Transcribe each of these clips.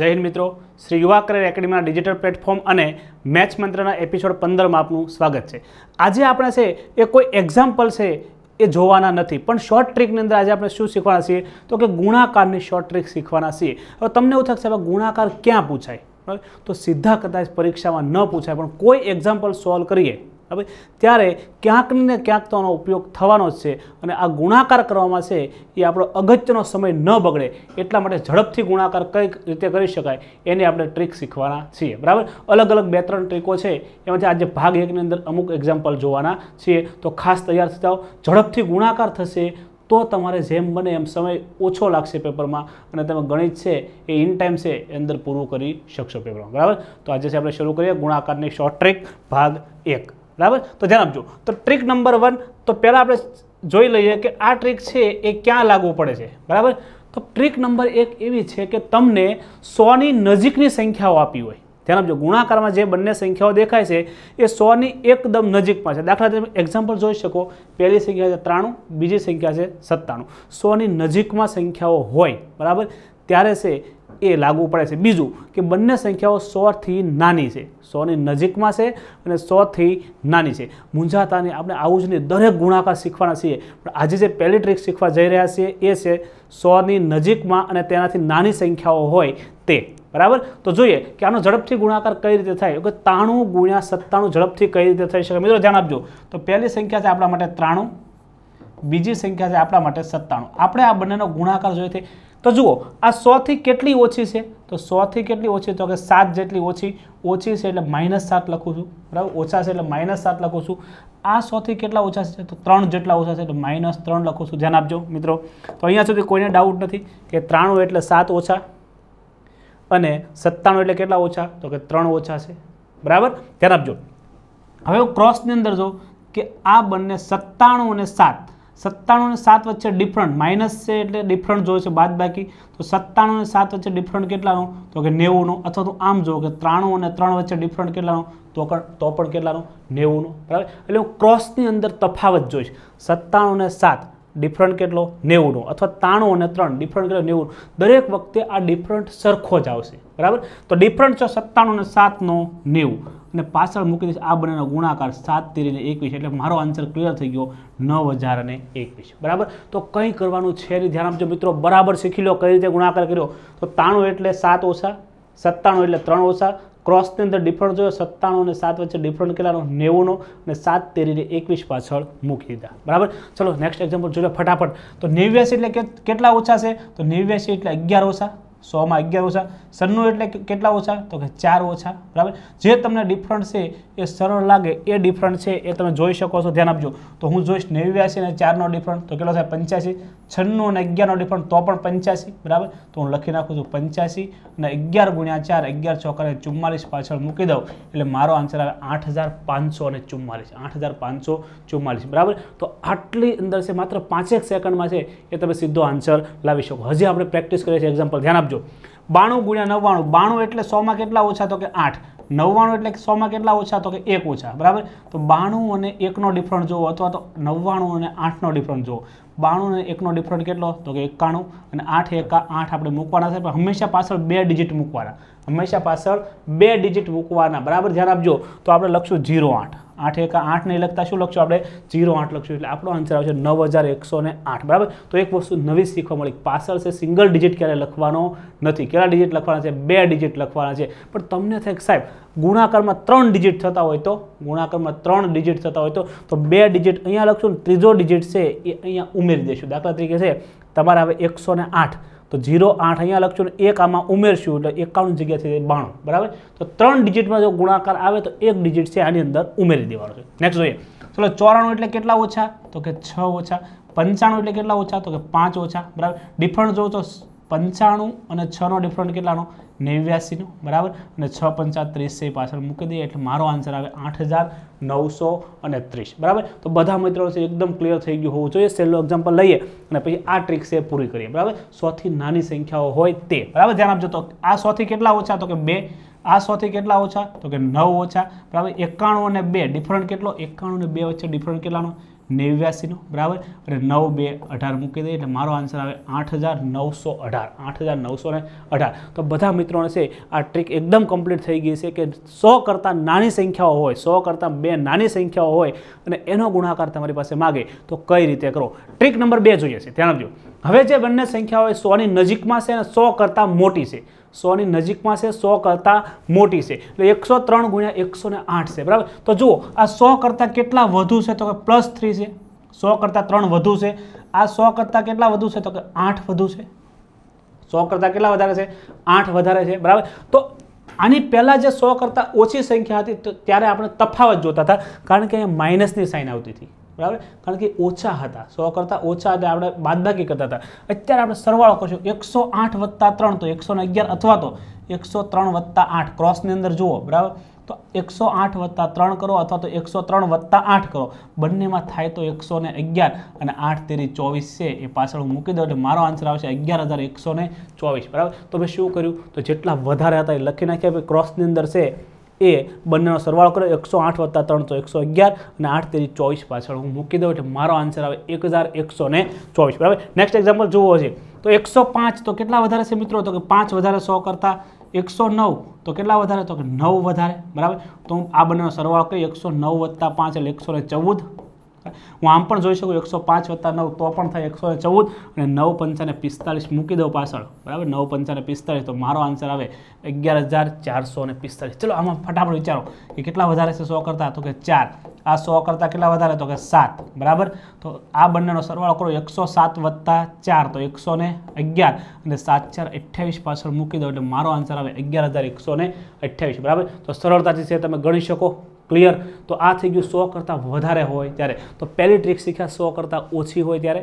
જય હિન્દ મિત્રો શ્રી યુવા કરિયર એકેડમીના ડિજિટલ પ્લેટફોર્મ અને મેચ મંત્રના એપિસોડ પંદરમાં આપનું સ્વાગત છે આજે આપણે છે એ કોઈ એક્ઝામ્પલ છે એ જોવાના નથી પણ શોર્ટ ટ્રીકની અંદર આજે આપણે શું શીખવાના છીએ તો કે ગુણાકારની શોર્ટ ટ્રીક શીખવાના છીએ હવે તમને એવું થશે ગુણાકાર ક્યાં પૂછાય તો સીધા કદાચ પરીક્ષામાં ન પૂછાય પણ કોઈ એક્ઝામ્પલ સોલ્વ કરીએ હવે ત્યારે ક્યાંક ને ક્યાંક તો આનો ઉપયોગ થવાનો જ છે અને આ ગુણાકાર કરવામાં છે એ આપણો અગત્યનો સમય ન બગડે એટલા માટે ઝડપથી ગુણાકાર કઈ રીતે કરી શકાય એની આપણે ટ્રીક શીખવાના છીએ બરાબર અલગ અલગ બે ત્રણ ટ્રીકો છે એમાંથી આજે ભાગ એકની અંદર અમુક એક્ઝામ્પલ જોવાના છીએ તો ખાસ તૈયાર થતા જાઓ ઝડપથી ગુણાકાર થશે તો તમારે જેમ બને એમ સમય ઓછો લાગશે પેપરમાં અને તમે ગણિત છે એ ઇન ટાઈમ છે એ અંદર પૂરું કરી શકશો પેપરમાં બરાબર તો આજે છે આપણે શરૂ કરીએ ગુણાકારની શોર્ટ ટ્રેક ભાગ એક બરાબર તો ધ્યાન આપજો તો ટ્રીક નંબર વન તો પહેલાં આપણે જોઈ લઈએ કે આ ટ્રીક છે એ ક્યાં લાગુ પડે છે બરાબર તો ટ્રીક નંબર એક એવી છે કે તમને સોની નજીકની સંખ્યાઓ આપી હોય ધ્યાન આપજો ગુણાકારમાં જે બંને સંખ્યાઓ દેખાય છે એ સોની એકદમ નજીકમાં છે દાખલા તમે એક્ઝામ્પલ જોઈ શકો પહેલી સંખ્યા છે ત્રાણું બીજી સંખ્યા છે સત્તાણું સોની નજીકમાં સંખ્યાઓ હોય બરાબર ત્યારે છે એ લાગુ પડે છે બીજું કે બંને સંખ્યાઓ સોથી નાની છે સોની નજીકમાં છે અને સોથી નાની છે મૂંઝાતાની આપણે આવું જ નહીં દરેક ગુણાકાર શીખવાના છીએ પણ આજે જે પહેલી ટ્રીક શીખવા જઈ રહ્યા છીએ એ છે સોની નજીકમાં અને તેનાથી નાની સંખ્યાઓ હોય તે બરાબર તો જોઈએ કે આનો ઝડપથી ગુણાકાર કઈ રીતે થાય કે ત્રાણું ગુણ્યા સત્તાણું ઝડપથી કઈ રીતે થઈ શકે મિત્રો ધ્યાન આપજો તો પહેલી સંખ્યા છે આપણા માટે ત્રાણું બીજી સંખ્યા છે આપણા માટે સત્તાણું આપણે આ બંનેનો ગુણાકાર જોઈએ તો જુઓ આ સોથી કેટલી ઓછી છે તો સોથી કેટલી ઓછી તો કે સાત જેટલી ઓછી ઓછી છે એટલે માઇનસ સાત લખું છું બરાબર ઓછા છે એટલે માઇનસ સાત લખું છું આ સોથી કેટલા ઓછા છે તો ત્રણ જેટલા ઓછા છે એટલે માઇનસ ત્રણ લખું છું ધ્યાન આપજો મિત્રો તો અહીંયા સુધી કોઈને ડાઉટ નથી કે ત્રાણું એટલે સાત ઓછા અને સત્તાણું એટલે કેટલા ઓછા તો કે ત્રણ ઓછા છે બરાબર ધ્યાન આપજો હવે હું ક્રોસની અંદર જો કે આ બંને સત્તાણું અને સાત સત્તાણું અને સાત વચ્ચે ડિફરન્ટ માઇનસ છે એટલે ડિફરન્ટ જોવે છે બાદ બાકી તો સત્તાણું અને સાત વચ્ચે ડિફરન્ટ કેટલાનું તો કે નેવુંનું અથવા તો આમ જુઓ કે ત્રાણું અને ત્રણ વચ્ચે ડિફરન્ટ કેટલાનો તો પણ તો પણ કેટલાનું નેવુંનો બરાબર એટલે હું ક્રોસની અંદર તફાવત જોઈશ સત્તાણું અને સાત ડિફરન્ટ કેટલો નેવુંનો અથવા ત્રાણું અને ત્રણ ડિફરન્ટ કેટલો નેવું દરેક વખતે આ ડિફરન્ટ સરખો જ આવશે બરાબર તો ડિફરન્ટ છો સત્તાણું અને સાતનો નેવું અને પાછળ મૂકી દઈશ આ બંનેનો ગુણાકાર સાત તેરીને એકવીસ એટલે મારો આન્સર ક્લિયર થઈ ગયો નવ હજાર અને એકવીસ બરાબર તો કંઈ કરવાનું છે નહીં ધ્યાન આપજો મિત્રો બરાબર શીખી લો કઈ રીતે ગુણાકાર કર્યો તો તાણું એટલે સાત ઓછા સત્તાણું એટલે ત્રણ ઓછા ક્રોસની અંદર ડિફરન્સ જોયો સત્તાણું અને સાત વચ્ચે ડિફરન્સ કેટલાનો નેવુંનો અને સાત તેરીને એકવીસ પાછળ મૂકી દીધા બરાબર ચલો નેક્સ્ટ એક્ઝામ્પલ જોઈ ફટાફટ તો નેવ્યાસી એટલે કેટલા ઓછા છે તો નેવ્યાસી એટલે અગિયાર ઓછા સોમાં અગિયાર ઓછા સન્નું એટલે કેટલા ઓછા તો કે ચાર ઓછા બરાબર જે તમને ડિફરન્ટ છે એ સરળ લાગે એ ડિફરન્ટ છે એ તમે જોઈ શકો છો ધ્યાન આપજો તો હું જોઈશ નેવ્યાસી અને ચારનો ડિફરન્ટ તો કેટલો થાય પંચ્યાસી છન્નું અને અગિયારનો ડિફરન્સ તો પણ પંચ્યાસી બરાબર તો હું લખી નાખું છું પંચ્યાસી અને અગિયાર ગુણ્યા ચાર અગિયાર ચોકરે ચુમ્માલીસ પાછળ મૂકી દઉં એટલે મારો આન્સર આવે આઠ હજાર પાંચસો અને ચુમ્માલીસ આઠ હજાર પાંચસો ચુમ્માલીસ બરાબર તો આટલી અંદર છે માત્ર પાંચેક સેકન્ડમાં છે એ તમે સીધો આન્સર લાવી શકો હજી આપણે પ્રેક્ટિસ કરીએ છીએ એક્ઝામ્પલ ધ્યાન આપજો બાણું ગુણ્યા નવ્વાણું બાણું એટલે સોમાં કેટલા ઓછા તો કે આઠ નવ્વાણું એટલે સોમાં કેટલા ઓછા તો કે એક ઓછા બરાબર તો બાણું અને એકનો ડિફરન્ટ જુઓ અથવા તો નવ્વાણું અને આઠનો ડિફરન્ટ જુઓ બાણું અને એકનો ડિફરન્ટ કેટલો તો કે એકાણું અને આઠ એકા આઠ આપણે મૂકવાના છે પણ હંમેશા પાછળ બે ડિજિટ મૂકવાના હંમેશા પાછળ બે ડિજિટ મૂકવાના બરાબર ધ્યાન આપજો તો આપણે લખશું ઝીરો આઠ આઠ એકા આઠને લખતા શું લખશું આપણે જીરો આઠ લખશું એટલે આપણો આન્સર આવશે નવ હજાર એકસો ને આઠ બરાબર તો એક વસ્તુ નવી શીખવા મળી પાછળ છે સિંગલ ડિજિટ ક્યારે લખવાનો નથી કેટલા ડિજિટ લખવાના છે બે ડિજિટ લખવાના છે પણ તમને થાય સાહેબ ગુણાકારમાં ત્રણ ડિજિટ થતા હોય તો ગુણાકારમાં ત્રણ ડિજિટ થતા હોય તો બે ડિજિટ અહીંયા લખશું ત્રીજો ડિજિટ છે એ અહીંયા ઉમેરી દેશું દાખલા તરીકે છે તમારે હવે એકસો આઠ તો ઝીરો આઠ અહીંયા લખશું ને એક આમાં ઉમેરશું એટલે એકાવન જગ્યાથી બાણું બરાબર તો ત્રણ ડિજિટમાં જો ગુણાકાર આવે તો એક ડિજિટ છે આની અંદર ઉમેરી દેવાનો છે નેક્સ્ટ જોઈએ ચલો ચોરાણું એટલે કેટલા ઓછા તો કે છ ઓછા પંચાણું એટલે કેટલા ઓછા તો કે પાંચ ઓછા બરાબર ડિફરન્સ જોવો તો પંચાણું અને છનો ડિફરન્ટ કેટલાનો નેવ્યાસીનો બરાબર અને છ પંચા ત્રીસ છે પાછળ મૂકી દઈએ એટલે મારો આન્સર આવે આઠ હજાર નવસો અને ત્રીસ બરાબર તો બધા મિત્રો છે એકદમ ક્લિયર થઈ ગયું હોવું જોઈએ છેલ્લું એક્ઝામ્પલ લઈએ અને પછી આ ટ્રીક છે પૂરી કરીએ બરાબર સોથી નાની સંખ્યાઓ હોય તે બરાબર ધ્યાન આપજો તો આ સોથી કેટલા ઓછા તો કે બે આ સોથી કેટલા ઓછા તો કે નવ ઓછા બરાબર એકાણું અને બે ડિફરન્ટ કેટલો એકાણું અને બે વચ્ચે ડિફરન્ટ કેટલાનો નેવ્યાસીનો બરાબર અને નવ બે અઢાર મૂકી દઈએ એટલે મારો આન્સર આવે આઠ હજાર નવસો અઢાર આઠ હજાર નવસો અઢાર તો બધા મિત્રોને છે આ ટ્રીક એકદમ કમ્પ્લીટ થઈ ગઈ છે કે સો કરતાં નાની સંખ્યાઓ હોય સો કરતાં બે નાની સંખ્યાઓ હોય અને એનો ગુણાકાર તમારી પાસે માગે તો કઈ રીતે કરો ટ્રીક નંબર બે જોઈએ છે ધ્યાન આપજો હવે જે બંને સંખ્યાઓ સોની નજીકમાં છે અને સો કરતાં મોટી છે સોની નજીકમાં છે સો કરતાં મોટી છે એટલે એકસો ત્રણ ગુણ્યા એકસો આઠ છે બરાબર તો જુઓ આ સો કરતાં કેટલા વધુ છે તો કે પ્લસ થ્રી છે સો કરતાં ત્રણ વધુ છે આ સો કરતાં કેટલા વધુ છે તો કે આઠ વધુ છે સો કરતાં કેટલા વધારે છે આઠ વધારે છે બરાબર તો આની પહેલાં જે સો કરતાં ઓછી સંખ્યા હતી ત્યારે આપણે તફાવત જોતા હતા કારણ કે અહીંયા માઇનસની સાઇન આવતી હતી બરાબર કારણ કે ઓછા હતા સો કરતાં ઓછા એટલે આપણે બાદબાકી કરતા હતા અત્યારે આપણે સરવાળો કરશું એકસો આઠ વત્તા ત્રણ તો એકસો અગિયાર અથવા તો એકસો ત્રણ વત્તા આઠ ક્રોસની અંદર જુઓ બરાબર તો એકસો આઠ વત્તા ત્રણ કરો અથવા તો એકસો ત્રણ વત્તા આઠ કરો બંનેમાં થાય તો એકસો ને અગિયાર અને આઠ તેરી ચોવીસ છે એ પાછળ હું મૂકી દઉં એટલે મારો આન્સર આવશે અગિયાર હજાર એકસો ને ચોવીસ બરાબર તો મેં શું કર્યું તો જેટલા વધારે હતા એ લખી નાખ્યા ક્રોસની અંદર છે એ બંનેનો સરવાળો કરો એકસો આઠ વત્તા ત્રણ તો એકસો અગિયાર અને આઠ તેરી ચોવીસ પાછળ હું મૂકી દઉં એટલે મારો આન્સર આવે એક હજાર એકસો ને ચોવીસ બરાબર નેક્સ્ટ એક્ઝામ્પલ જુઓ છે તો એકસો પાંચ તો કેટલા વધારે છે મિત્રો તો કે પાંચ વધારે સો કરતા એકસો નવ તો કેટલા વધારે તો કે નવ વધારે બરાબર તો હું આ બંનેનો સરવાળો કરી એકસો નવ વત્તા પાંચ એટલે એકસો ને ચૌદ હું આમ પણ જોઈ શકું એકસો પાંચ વત્તા નવ તો પણ થાય એકસો ચૌદ અને નવ પંચાને પિસ્તાળીસ મૂકી દઉં પાછળ બરાબર નવ પંચાને પિસ્તાળીસ તો મારો આન્સર આવે અગિયાર હજાર ચારસો ને પિસ્તાળીસ ચલો આમાં ફટાફટ વિચારો કે કેટલા વધારે છે સો કરતાં તો કે ચાર આ સો કરતાં કેટલા વધારે તો કે સાત બરાબર તો આ બંનેનો સરવાળો કરો એકસો સાત વત્તા ચાર તો એકસો ને અગિયાર અને સાત ચાર અઠ્યાવીસ પાછળ મૂકી દો એટલે મારો આન્સર આવે અગિયાર હજાર એકસો ને બરાબર તો સરળતાથી છે તમે ગણી શકો ક્લિયર તો આ થઈ ગયું સો કરતાં વધારે હોય ત્યારે તો પહેલી ટ્રીક શીખ્યા સો કરતાં ઓછી હોય ત્યારે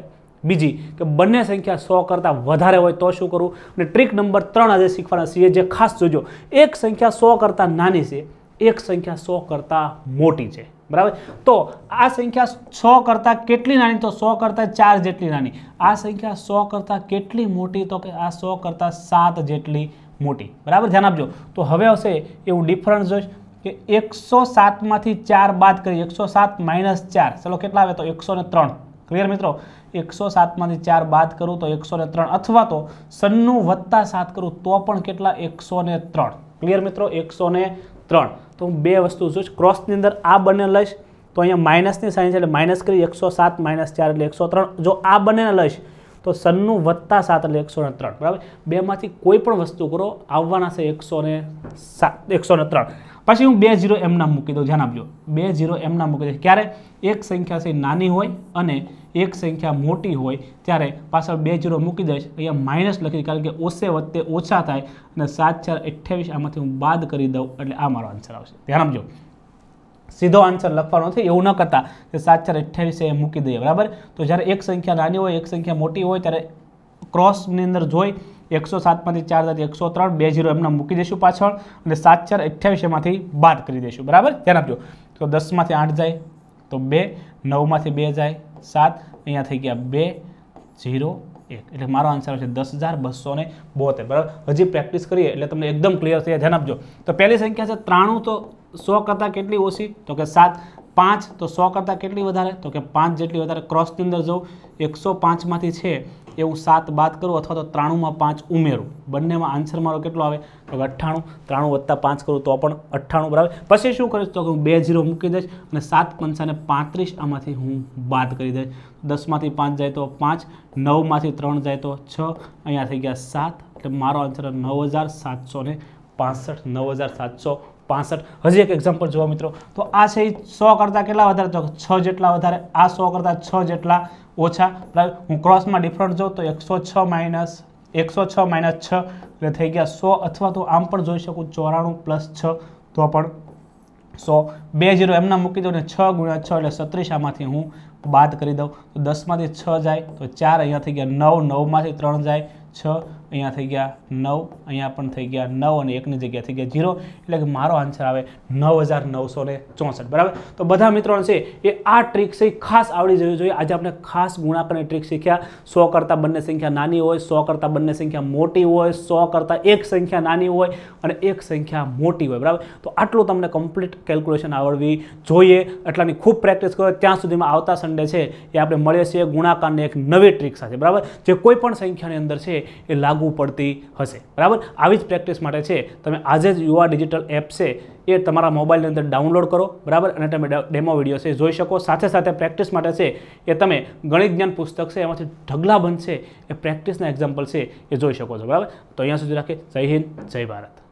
બીજી કે બંને સંખ્યા સો કરતાં વધારે હોય તો શું કરવું અને ટ્રીક નંબર ત્રણ આજે શીખવાના છીએ જે ખાસ જોજો એક સંખ્યા સો કરતાં નાની છે એક સંખ્યા સો કરતાં મોટી છે બરાબર તો આ સંખ્યા સો કરતાં કેટલી નાની તો સો કરતાં ચાર જેટલી નાની આ સંખ્યા સો કરતાં કેટલી મોટી તો કે આ સો કરતાં સાત જેટલી મોટી બરાબર ધ્યાન આપજો તો હવે આવશે એવું ડિફરન્સ જોઈશ કે એકસો સાતમાંથી ચાર બાદ કરી એકસો સાત માઇનસ ચાર ચલો કેટલા આવે તો એકસો ને ત્રણ ક્લિયર મિત્રો એકસો સાતમાંથી ચાર બાદ કરું તો એકસો ને ત્રણ અથવા તો સન્નું વત્તા સાત કરું તો પણ કેટલા એકસો ને ત્રણ ક્લિયર મિત્રો એકસો ને ત્રણ તો હું બે વસ્તુ જોઈશ ક્રોસની અંદર આ બંને લઈશ તો અહીંયા માઇનસની સાઇન છે એટલે માઇનસ કરી એકસો સાત માઇનસ ચાર એટલે એકસો ત્રણ જો આ બંનેને લઈશ તો સન્નું વત્તા સાત એટલે એકસો ને ત્રણ બરાબર બેમાંથી કોઈ પણ વસ્તુ કરો આવવાના છે એકસો ને સાત એકસો ને ત્રણ પછી હું બે ઝીરો એમના મૂકી દઉં ધ્યાન આપજો બે ઝીરો એમના મૂકી દઈશ ક્યારે એક સંખ્યા છે નાની હોય અને એક સંખ્યા મોટી હોય ત્યારે પાછળ બે ઝીરો મૂકી દઈશ અહીંયા માઇનસ લખી કારણ કે ઓછે વત્તે ઓછા થાય અને સાત ચાર અઠ્યાવીસ આમાંથી હું બાદ કરી દઉં એટલે આ મારો આન્સર આવશે ધ્યાન આપજો સીધો આન્સર લખવાનો છે એવું ન કરતા કે સાત ચાર અઠ્યાવીસ એ મૂકી દઈએ બરાબર તો જ્યારે એક સંખ્યા નાની હોય એક સંખ્યા મોટી હોય ત્યારે ક્રોસની અંદર જોઈ એકસો સાતમાંથી ચાર હજાર એકસો ત્રણ બે જીરો એમને મૂકી દઈશું પાછળ અને સાત ચાર અઠ્યાવીસમાંથી બાદ કરી દઈશું બરાબર ધ્યાન આપજો તો દસમાંથી આઠ જાય તો બે નવમાંથી બે જાય સાત અહીંયા થઈ ગયા બે જીરો એક એટલે મારો આન્સર આવશે દસ હજાર બસો ને બોતેર બરાબર હજી પ્રેક્ટિસ કરીએ એટલે તમને એકદમ ક્લિયર થઈ ધ્યાન આપજો તો પહેલી સંખ્યા છે ત્રાણું તો સો કરતાં કેટલી ઓછી તો કે સાત પાંચ તો સો કરતાં કેટલી વધારે તો કે પાંચ જેટલી વધારે ક્રોસની અંદર જવું એકસો પાંચમાંથી છે એવું સાત બાદ કરો અથવા તો ત્રાણુંમાં પાંચ ઉમેરો બંનેમાં આન્સર મારો કેટલો આવે તો અઠ્ઠાણું ત્રાણું વત્તા પાંચ કરું તો પણ અઠ્ઠાણું બરાબર પછી શું કરીશ તો હું બે જીરો મૂકી દઈશ અને સાત પંચાને પાંત્રીસ આમાંથી હું બાદ કરી દઈશ દસમાંથી પાંચ જાય તો પાંચ નવમાંથી ત્રણ જાય તો છ અહીંયા થઈ ગયા સાત એટલે મારો આન્સર નવ હજાર સાતસો ને પાસઠ નવ હજાર સાતસો પાસઠ હજી એક એક્ઝામ્પલ જોવા મિત્રો તો આ છે સો કરતાં કેટલા વધારે તો છ જેટલા વધારે આ સો કરતાં છ જેટલા ઓછા હું ક્રોસમાં ડિફરન્ટ જોઉં તો એકસો છ માઇનસ એકસો છ માઇનસ છ એટલે થઈ ગયા સો અથવા તો આમ પણ જોઈ શકું ચોરાણું પ્લસ છ તો પણ સો બે જીરો એમના મૂકી દઉં ને છ ગુણ્યા છ એટલે સત્રીસ આમાંથી હું બાદ કરી દઉં તો દસમાંથી છ જાય તો ચાર અહીંયા થઈ ગયા નવ નવમાંથી ત્રણ જાય છ અહીંયા થઈ ગયા નવ અહીંયા પણ થઈ ગયા નવ અને એકની જગ્યાએ થઈ ગયા ઝીરો એટલે કે મારો આન્સર આવે નવ હજાર નવસો ને ચોસઠ બરાબર તો બધા મિત્રો છે એ આ ટ્રીક છે ખાસ આવડી જવી જોઈએ આજે આપણે ખાસ ગુણાકારની ટ્રીક શીખ્યા સો કરતાં બંને સંખ્યા નાની હોય સો કરતાં બંને સંખ્યા મોટી હોય સો કરતાં એક સંખ્યા નાની હોય અને એક સંખ્યા મોટી હોય બરાબર તો આટલું તમને કમ્પ્લીટ કેલ્ક્યુલેશન આવડવી જોઈએ એટલાની ખૂબ પ્રેક્ટિસ કરો ત્યાં સુધીમાં આવતા સન્ડે છે એ આપણે મળીએ છીએ ગુણાકારની એક નવી ટ્રીક સાથે બરાબર જે કોઈ પણ સંખ્યાની અંદર છે એ લાગુ પડતી હશે બરાબર આવી જ પ્રેક્ટિસ માટે છે તમે આજે જ યુવા ડિજિટલ એપ છે એ તમારા મોબાઈલની અંદર ડાઉનલોડ કરો બરાબર અને તમે ડેમો વિડીયો છે જોઈ શકો સાથે સાથે પ્રેક્ટિસ માટે છે એ તમે ગણિત જ્ઞાન પુસ્તક છે એમાંથી ઢગલા બનશે એ પ્રેક્ટિસના એક્ઝામ્પલ છે એ જોઈ શકો છો બરાબર તો અહીંયા સુધી રાખે જય હિન્દ જય ભારત